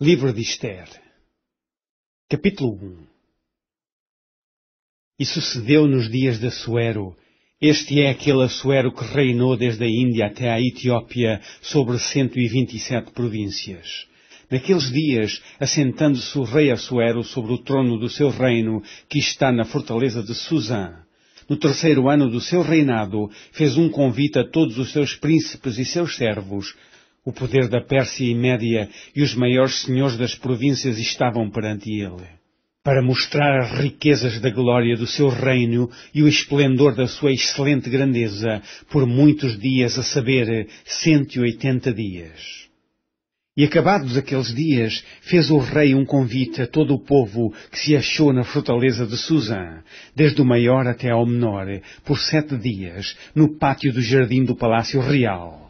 Livro de Esther, capítulo 1 E sucedeu nos dias de Assuero, este é aquele Assuero que reinou desde a Índia até a Etiópia sobre cento e e vinte sete províncias. Naqueles dias, assentando-se o rei Assuero sobre o trono do seu reino, que está na fortaleza de Susã, no terceiro ano do seu reinado, fez um convite a todos os seus príncipes e seus servos, o poder da Pérsia e Média e os maiores senhores das províncias estavam perante ele, para mostrar as riquezas da glória do seu reino e o esplendor da sua excelente grandeza por muitos dias, a saber, cento e oitenta dias. E acabados aqueles dias, fez o rei um convite a todo o povo que se achou na fortaleza de Susã, desde o maior até ao menor, por sete dias, no pátio do jardim do palácio real.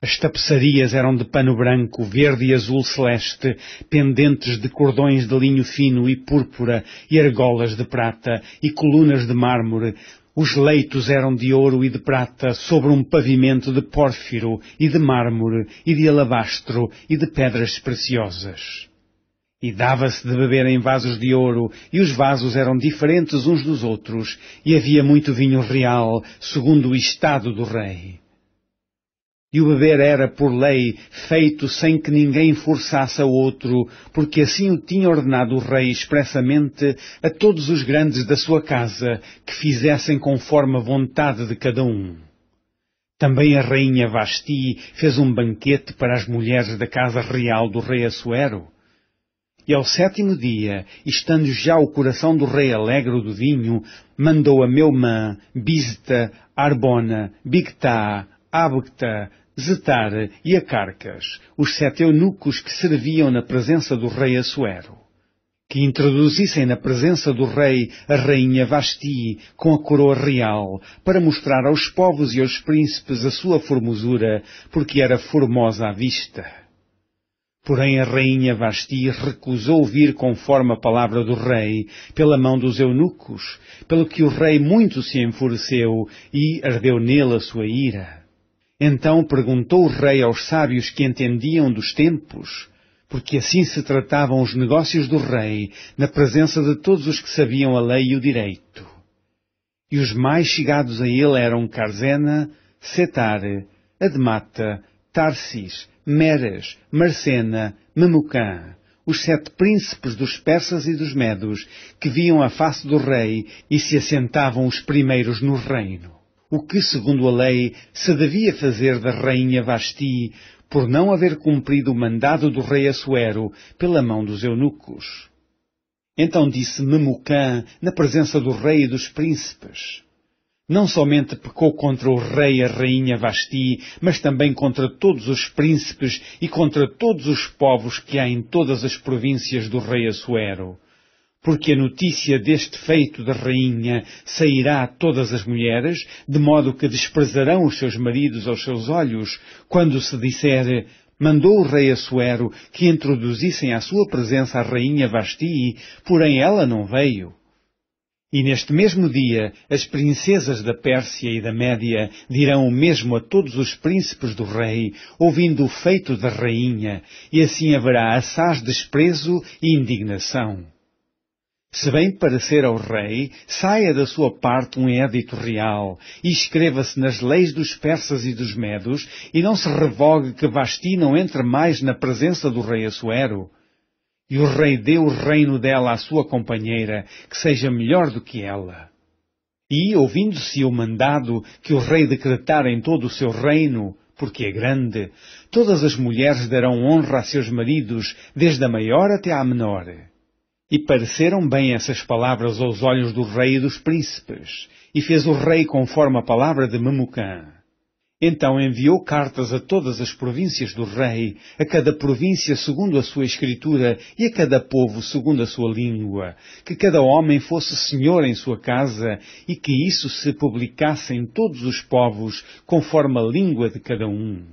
As tapeçarias eram de pano branco, verde e azul celeste, pendentes de cordões de linho fino e púrpura, e argolas de prata, e colunas de mármore. Os leitos eram de ouro e de prata, sobre um pavimento de pórfiro, e de mármore, e de alabastro, e de pedras preciosas. E dava-se de beber em vasos de ouro, e os vasos eram diferentes uns dos outros, e havia muito vinho real, segundo o estado do rei. E o beber era, por lei, feito sem que ninguém forçasse a outro, porque assim o tinha ordenado o rei expressamente a todos os grandes da sua casa, que fizessem conforme a vontade de cada um. Também a rainha Vasti fez um banquete para as mulheres da casa real do rei Assuero. E ao sétimo dia, estando já o coração do rei alegre do vinho, mandou a Meumã, Bizta, Arbona, Bigtá, Abgta, Zetar e Acarcas, os sete eunucos que serviam na presença do rei Assuero, que introduzissem na presença do rei a rainha Vasti com a coroa real, para mostrar aos povos e aos príncipes a sua formosura, porque era formosa à vista. Porém a rainha Vasti recusou vir conforme a palavra do rei, pela mão dos eunucos, pelo que o rei muito se enfureceu e ardeu nele a sua ira. Então perguntou o rei aos sábios que entendiam dos tempos, porque assim se tratavam os negócios do rei, na presença de todos os que sabiam a lei e o direito. E os mais chegados a ele eram Carzena, Setar, Admata, Tarsis, Meres, Marcena, Memucã, os sete príncipes dos persas e dos medos, que viam a face do rei e se assentavam os primeiros no reino o que, segundo a lei, se devia fazer da rainha Vasti por não haver cumprido o mandado do rei Assuero pela mão dos eunucos. Então disse Memucã, na presença do rei e dos príncipes, não somente pecou contra o rei e a rainha Vasti, mas também contra todos os príncipes e contra todos os povos que há em todas as províncias do rei Assuero porque a notícia deste feito da rainha sairá a todas as mulheres, de modo que desprezarão os seus maridos aos seus olhos, quando se disser mandou o rei Assuero que introduzissem à sua presença a rainha Vasti, porém ela não veio. E neste mesmo dia as princesas da Pérsia e da Média dirão o mesmo a todos os príncipes do rei, ouvindo o feito da rainha, e assim haverá assaz desprezo e indignação. Se bem parecer ao rei, saia da sua parte um édito real, e escreva-se nas leis dos persas e dos medos, e não se revogue que Vasti não entre mais na presença do rei Assuero. E o rei dê o reino dela à sua companheira, que seja melhor do que ela. E, ouvindo-se o mandado que o rei decretar em todo o seu reino, porque é grande, todas as mulheres darão honra a seus maridos, desde a maior até à menor. E pareceram bem essas palavras aos olhos do rei e dos príncipes, e fez o rei conforme a palavra de Memucã. Então enviou cartas a todas as províncias do rei, a cada província segundo a sua escritura e a cada povo segundo a sua língua, que cada homem fosse senhor em sua casa e que isso se publicasse em todos os povos conforme a língua de cada um